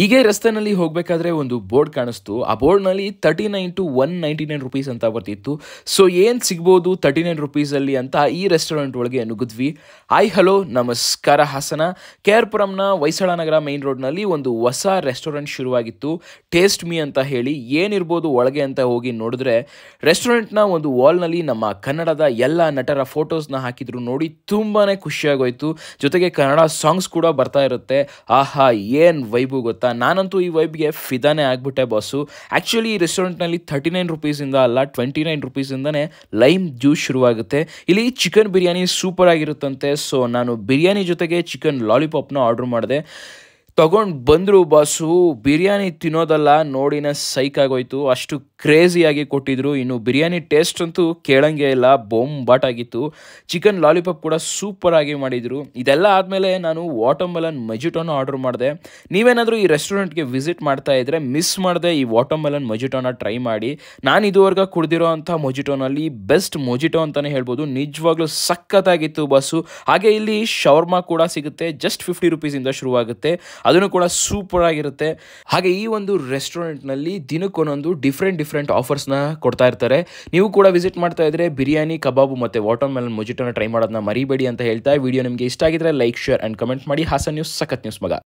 ಹೀಗೆ ರಸ್ತೆನಲ್ಲಿ ಹೋಗಬೇಕಾದ್ರೆ ಒಂದು ಬೋರ್ಡ್ ಕಾಣಿಸ್ತು ಆ ಬೋರ್ಡ್ನಲ್ಲಿ thirty nine to one ninety nine rupees ಅಂತ ಬರ್ತಿತ್ತು ಸೊ ಏನು ಸಿಗ್ಬೋದು ತರ್ಟಿ ನೈನ್ ರುಪೀಸಲ್ಲಿ ಅಂತ ಈ ರೆಸ್ಟೋರೆಂಟ್ ಒಳಗೆ ನುಗ್ಗಿದ್ವಿ ಹಾಯ್ ಹಲೋ ನಮಸ್ಕಾರ ಹಾಸನ ಕೆ ಆರ್ ಪುರಂನ ಹೊಯ್ಸಳ ನಗರ ಮೈನ್ ರೋಡ್ನಲ್ಲಿ ಒಂದು ಹೊಸ ರೆಸ್ಟೋರೆಂಟ್ ಶುರುವಾಗಿತ್ತು ಟೇಸ್ಟ್ ಮೀ ಅಂತ ಹೇಳಿ ಏನಿರ್ಬೋದು ಒಳಗೆ ಅಂತ ಹೋಗಿ ನೋಡಿದ್ರೆ ರೆಸ್ಟೋರೆಂಟ್ನ ಒಂದು ವಾಲ್ನಲ್ಲಿ ನಮ್ಮ ಕನ್ನಡದ ಎಲ್ಲ ನಟರ ಫೋಟೋಸ್ನ ಹಾಕಿದ್ರು ನೋಡಿ ತುಂಬಾ ಖುಷಿಯಾಗೋಯ್ತು ಜೊತೆಗೆ ಕನ್ನಡ ಸಾಂಗ್ಸ್ ಕೂಡ ಬರ್ತಾ ಇರುತ್ತೆ ಆಹಾ ಏನು ವೈಬು ಗೊತ್ತು ಗೊತ್ತಾ ನಾನಂತೂ ಈ ವೈಬ್ಗೆ ಫಿದಾನೇ ಆಗಿಬಿಟ್ಟೆ ಬಾಸು ಆ್ಯಕ್ಚುಲಿ ಈ ರೆಸ್ಟೋರೆಂಟ್ನಲ್ಲಿ ತರ್ಟಿ ನೈನ್ ರುಪೀಸಿಂದ ಅಲ್ಲ ಟ್ವೆಂಟಿ ನೈನ್ ರುಪೀಸಿಂದನೇ ಲೈಮ್ ಜ್ಯೂಸ್ ಶುರುವಾಗುತ್ತೆ ಇಲ್ಲಿ ಚಿಕನ್ ಬಿರಿಯಾನಿ ಸೂಪರ್ ಆಗಿರುತ್ತಂತೆ ಸೊ ನಾನು ಬಿರಿಯಾನಿ ಜೊತೆಗೆ ಚಿಕನ್ ಲಾಲಿಪಾಪ್ನ ಆರ್ಡ್ರ್ ಮಾಡಿದೆ ತಗೊಂಡು ಬಂದರು ಬಾಸು ಬಿರಿಯಾನಿ ತಿನ್ನೋದಲ್ಲ ನೋಡಿನ ಸೈಕಾಗೋಯ್ತು ಅಷ್ಟು ಕ್ರೇಜಿಯಾಗಿ ಕೊಟ್ಟಿದ್ರು ಇನ್ನು ಬಿರಿಯಾನಿ ಟೇಸ್ಟ್ ಅಂತೂ ಕೇಳಂಗೆ ಇಲ್ಲ ಆಗಿತ್ತು ಚಿಕನ್ ಲಾಲಿಪಾಪ್ ಕೂಡ ಸೂಪರಾಗಿ ಮಾಡಿದರು ಇದೆಲ್ಲ ಆದಮೇಲೆ ನಾನು ವಾಟರ್ ಮೆಲನ್ ಮಜಿಟೋನ ಆರ್ಡರ್ ಮಾಡಿದೆ ನೀವೇನಾದರೂ ಈ ರೆಸ್ಟೋರೆಂಟ್ಗೆ ವಿಸಿಟ್ ಮಾಡ್ತಾ ಇದ್ದರೆ ಮಿಸ್ ಮಾಡಿದೆ ಈ ವಾಟರ್ ಮೆಲನ್ ಮೊಜಿಟೋನ ಟ್ರೈ ಮಾಡಿ ನಾನು ಇದುವರೆಗೂ ಕುಡಿದಿರೋ ಅಂಥ ಮೊಜಿಟೋನಲ್ಲಿ ಬೆಸ್ಟ್ ಮೊಜಿಟೊ ಅಂತಲೇ ಹೇಳ್ಬೋದು ನಿಜವಾಗ್ಲೂ ಸಖತ್ತಾಗಿತ್ತು ಬಸ್ಸು ಹಾಗೆ ಇಲ್ಲಿ ಶವರ್ಮಾ ಕೂಡ ಸಿಗುತ್ತೆ ಜಸ್ಟ್ ಫಿಫ್ಟಿ ರುಪೀಸಿಂದ ಶುರುವಾಗುತ್ತೆ ಅದನ್ನು ಕೂಡ ಸೂಪರ್ ಆಗಿರುತ್ತೆ ಹಾಗೆ ಈ ಒಂದು ರೆಸ್ಟೋರೆಂಟ್ನಲ್ಲಿ ದಿನಕ್ಕೊಂದೊಂದು ಡಿಫ್ರೆಂಟ್ ಡಿಫ್ರೆಂಟ್ ಆಫರ್ಸ್ನ ಕೊಡ್ತಾ ಇರ್ತಾರೆ ನೀವು ಕೂಡ ವಿಸಿಟ್ ಮಾಡ್ತಾ ಇದ್ರೆ ಬಿರಿಯಾನಿ ಕಬಾಬು ಮತ್ತು ವಾಟರ್ ಮೆಲನ್ ಟ್ರೈ ಮಾಡೋದನ್ನ ಮರಿಬೇಡಿ ಅಂತ ಹೇಳ್ತಾ ವಿಡಿಯೋ ನಿಮಗೆ ಇಷ್ಟ ಆಗಿದ್ರೆ ಲೈಕ್ ಶೇರ್ ಆ್ಯಂಡ್ ಕಮೆಂಟ್ ಮಾಡಿ ಹಾಸನ್ ನ್ಯೂಸ್ ಸಖತ್ ನ್ಯೂಸ್ ಮಗ